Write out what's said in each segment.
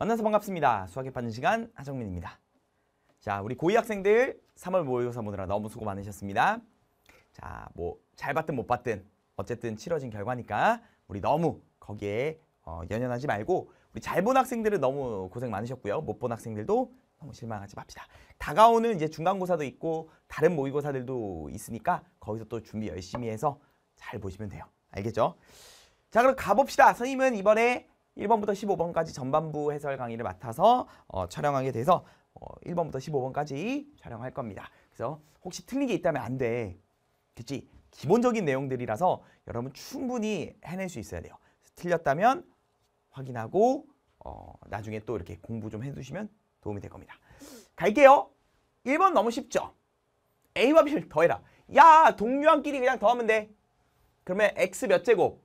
만나서 반갑습니다. 수학에 빠진 시간 하정민입니다. 자, 우리 고2 학생들 3월 모의고사 보느라 너무 수고 많으셨습니다. 자, 뭐 잘 봤든 못 봤든 어쨌든 치러진 결과니까 우리 너무 거기에 어, 연연하지 말고 우리 잘 본 학생들은 너무 고생 많으셨고요. 못 본 학생들도 너무 실망하지 맙시다. 다가오는 이제 중간고사도 있고 다른 모의고사들도 있으니까 거기서 또 준비 열심히 해서 잘 보시면 돼요. 알겠죠? 자 그럼 가봅시다. 선생님은 이번에 1번부터 15번까지 전반부 해설 강의를 맡아서 어, 촬영하게 돼서 어, 1번부터 15번까지 촬영할 겁니다. 그래서 혹시 틀린 게 있다면 안 돼. 그치? 기본적인 내용들이라서 여러분 충분히 해낼 수 있어야 돼요. 틀렸다면 확인하고 어, 나중에 또 이렇게 공부 좀 해두시면 도움이 될 겁니다. 갈게요. 1번 너무 쉽죠? A와 B를 더해라. 야동류한끼리 그냥 더하면 돼. 그러면 X 몇 제곱?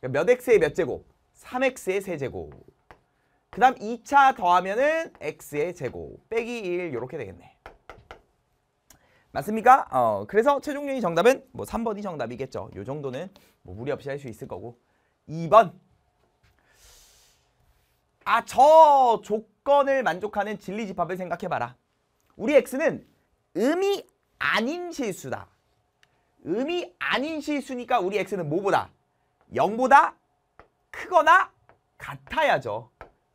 그러니까 몇 X의 몇 제곱? 3x의 세제곱. 그 다음 2차 더하면은 x의 제곱 빼기 1 이렇게 되겠네. 맞습니까? 어, 그래서 최종적인 정답은 뭐 3번이 정답이겠죠. 요 정도는 뭐 무리 없이 할 수 있을 거고. 2번. 아, 저 조건을 만족하는 진리집합을 생각해봐라. 우리 x는 음이 아닌 실수다. 음이 아닌 실수니까 우리 x는 뭐보다? 0보다 크거나 같아야죠.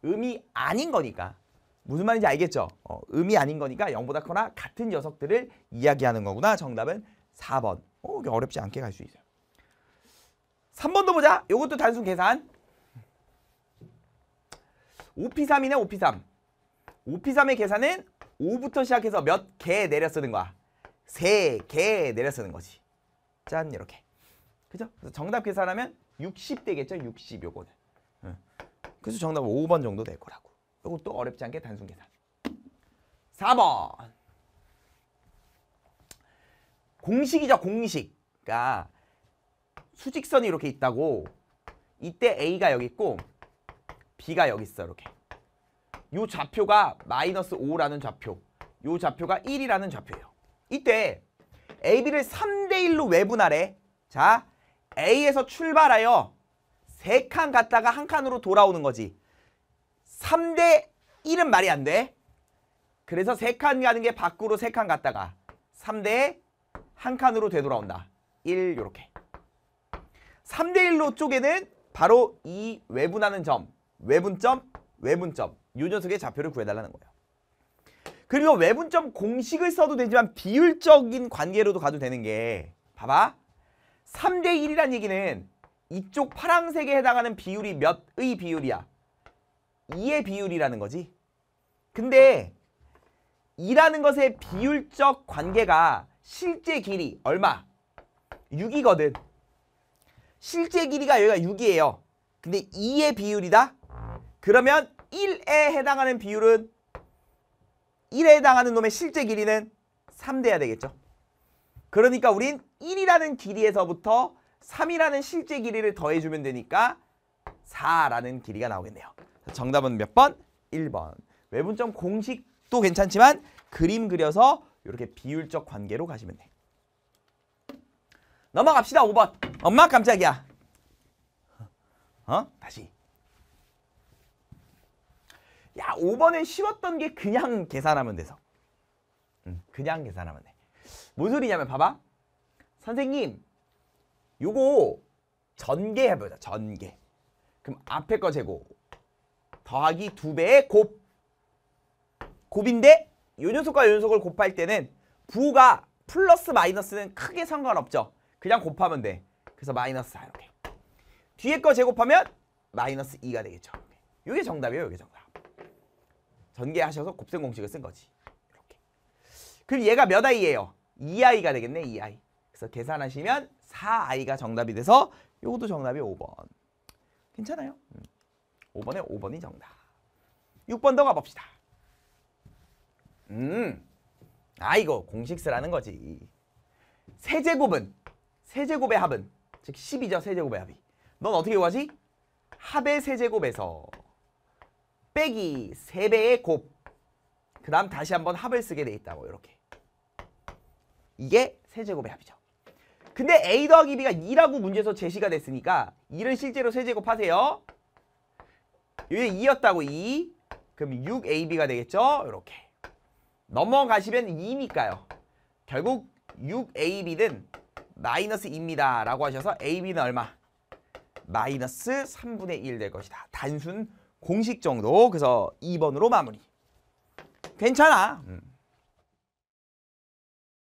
음이 아닌 거니까. 무슨 말인지 알겠죠? 어, 음이 아닌 거니까 0보다 크거나 같은 녀석들을 이야기하는 거구나. 정답은 4번. 어, 어렵지 않게 갈 수 있어요. 3번도 보자. 이것도 단순 계산. 5P3이네 5P3. 5P3의 계산은 5부터 시작해서 몇 개 내려 쓰는 거야. 3개 내려 쓰는 거지. 짠 이렇게. 그죠? 그래서 정답 계산하면 6 0되겠죠60 요거는. 그래서 정답은 5번 정도 될 거라고. 이것도 어렵지 않게 단순 계산. 4번. 공식이죠, 공식. 그러니까 수직선이 이렇게 있다고 이때 A가 여기 있고 B가 여기 있어, 이렇게. 요 좌표가 마이너스 5라는 좌표, 요 좌표가 1이라는 좌표예요. 이때 AB를 3대1로 외분하래. 자, A에서 출발하여 세 칸 갔다가 한 칸으로 돌아오는 거지. 3대 1은 말이 안 돼. 그래서 세 칸 가는 게 밖으로 세 칸 갔다가 3대 한 칸으로 되돌아온다. 1 요렇게. 3대 1로 쪽에는 바로 이 외분하는 점, 외분점, 외분점 요 녀석의 좌표를 구해달라는 거예요. 그리고 외분점 공식을 써도 되지만 비율적인 관계로도 가도 되는 게 봐봐. 3대1이란 얘기는 이쪽 파란색에 해당하는 비율이 몇의 비율이야? 2의 비율이라는 거지. 근데 2라는 것의 비율적 관계가 실제 길이 얼마? 6이거든. 실제 길이가 여기가 6이에요. 근데 2의 비율이다? 그러면 1에 해당하는 비율은 1에 해당하는 놈의 실제 길이는 3대야 되겠죠. 그러니까 우린 1이라는 길이에서부터 3이라는 실제 길이를 더해주면 되니까 4라는 길이가 나오겠네요. 정답은 몇 번? 1번. 외분점 공식도 괜찮지만 그림 그려서 이렇게 비율적 관계로 가시면 돼. 넘어갑시다. 5번. 엄마 깜짝이야. 어? 다시. 야, 5번에 쉬웠던 게 그냥 계산하면 돼서. 응, 그냥 계산하면 돼. 뭔 소리냐면 봐봐. 선생님, 요거 전개 해보자. 전개. 그럼 앞에 거 제곱 더하기 두 배의 곱. 곱인데 요 녀석과 요 녀석을 곱할 때는 부가 플러스 마이너스는 크게 상관없죠. 그냥 곱하면 돼. 그래서 마이너스 4 이렇게. 뒤에 거 제곱하면 마이너스 2가 되겠죠. 요게 정답이에요. 요게 정답. 전개하셔서 곱셈 공식을 쓴 거지. 이렇게. 그럼 얘가 몇 아이예요? 2i가 되겠네 2i. 그래서 계산하시면 4i가 정답이 돼서 요것도 정답이 5번. 괜찮아요? 5번에 음. 5번이 정답. 6번 더 가봅시다. 음, 아 이거 공식 쓰라는 거지. 세제곱은 세제곱의 합은 즉 10이죠 세제곱의 합이. 넌 어떻게 구하지? 합의 세제곱에서 빼기 3배의 곱. 그 다음 다시 한번 합을 쓰게 돼 있다고 이렇게. 이게 세제곱의 합이죠. 근데 A 더하기 B가 2라고 문제에서 제시가 됐으니까 2를 실제로 세제곱하세요. 이게 2였다고 2. 그럼 6AB가 되겠죠? 이렇게. 넘어가시면 2니까요. 결국 6AB는 마이너스 2입니다. 라고 하셔서 AB는 얼마? 마이너스 3분의 1 될 것이다. 단순 공식 정도. 그래서 2번으로 마무리. 괜찮아. 음.